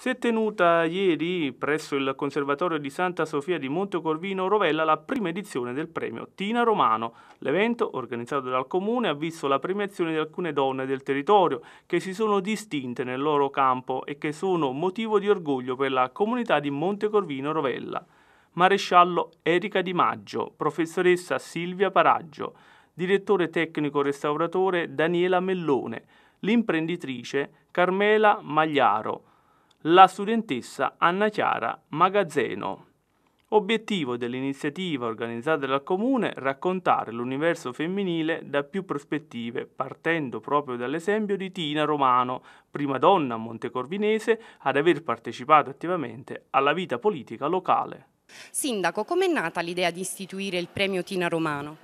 Si è tenuta ieri presso il Conservatorio di Santa Sofia di Montecorvino Rovella la prima edizione del premio Tina Romano. L'evento, organizzato dal comune, ha visto la premiazione di alcune donne del territorio che si sono distinte nel loro campo e che sono motivo di orgoglio per la comunità di Montecorvino Rovella. Maresciallo Erika Di Maggio, professoressa Silvia Paraggio, direttore tecnico restauratore Daniela Mellone, l'imprenditrice Carmela Magliaro, la studentessa Anna Chiara Magazzeno. Obiettivo dell'iniziativa organizzata dal Comune raccontare l'universo femminile da più prospettive, partendo proprio dall'esempio di Tina Romano, prima donna montecorvinese ad aver partecipato attivamente alla vita politica locale. Sindaco, com'è nata l'idea di istituire il premio Tina Romano?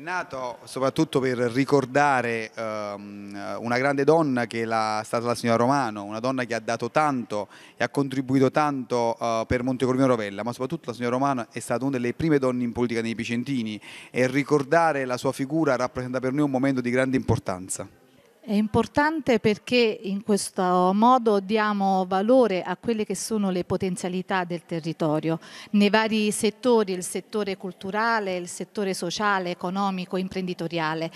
nato soprattutto per ricordare um, una grande donna che è la, stata la signora Romano, una donna che ha dato tanto e ha contribuito tanto uh, per Montecorvino Rovella, ma soprattutto la signora Romano è stata una delle prime donne in politica nei Picentini e ricordare la sua figura rappresenta per noi un momento di grande importanza. È importante perché in questo modo diamo valore a quelle che sono le potenzialità del territorio. Nei vari settori, il settore culturale, il settore sociale, economico, imprenditoriale.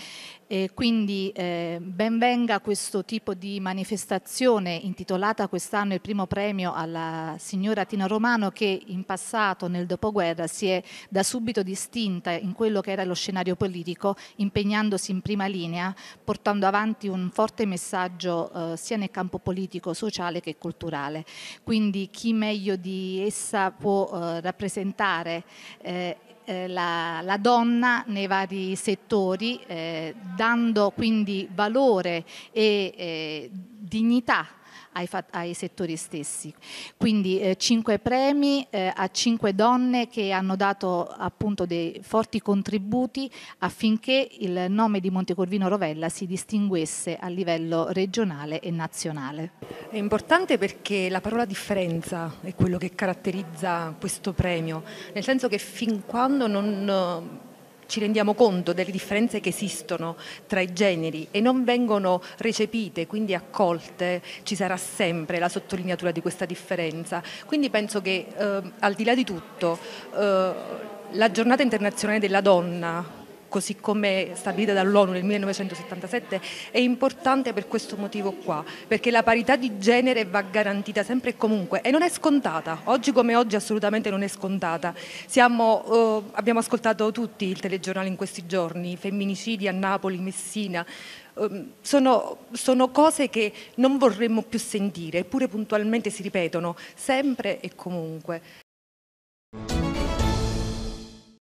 E quindi eh, benvenga questo tipo di manifestazione intitolata quest'anno il primo premio alla signora Tina Romano che in passato, nel dopoguerra, si è da subito distinta in quello che era lo scenario politico, impegnandosi in prima linea, portando avanti un forte messaggio eh, sia nel campo politico, sociale che culturale. Quindi chi meglio di essa può eh, rappresentare eh, eh, la, la, donna nei vari settori, eh, dando quindi valore e eh, dignità ai, ai settori stessi. Quindi eh, cinque premi eh, a cinque donne che hanno dato appunto dei forti contributi affinché il nome di Montecorvino Rovella si distinguesse a livello regionale e nazionale. È importante perché la parola differenza è quello che caratterizza questo premio, nel senso che fin quando non ci rendiamo conto delle differenze che esistono tra i generi e non vengono recepite, quindi accolte, ci sarà sempre la sottolineatura di questa differenza. Quindi penso che eh, al di là di tutto eh, la giornata internazionale della donna così come stabilita dall'ONU nel 1977, è importante per questo motivo qua, perché la parità di genere va garantita sempre e comunque e non è scontata, oggi come oggi assolutamente non è scontata. Siamo, eh, abbiamo ascoltato tutti il telegiornale in questi giorni, femminicidi a Napoli, Messina, ehm, sono, sono, cose che non vorremmo più sentire, eppure puntualmente si ripetono sempre e comunque.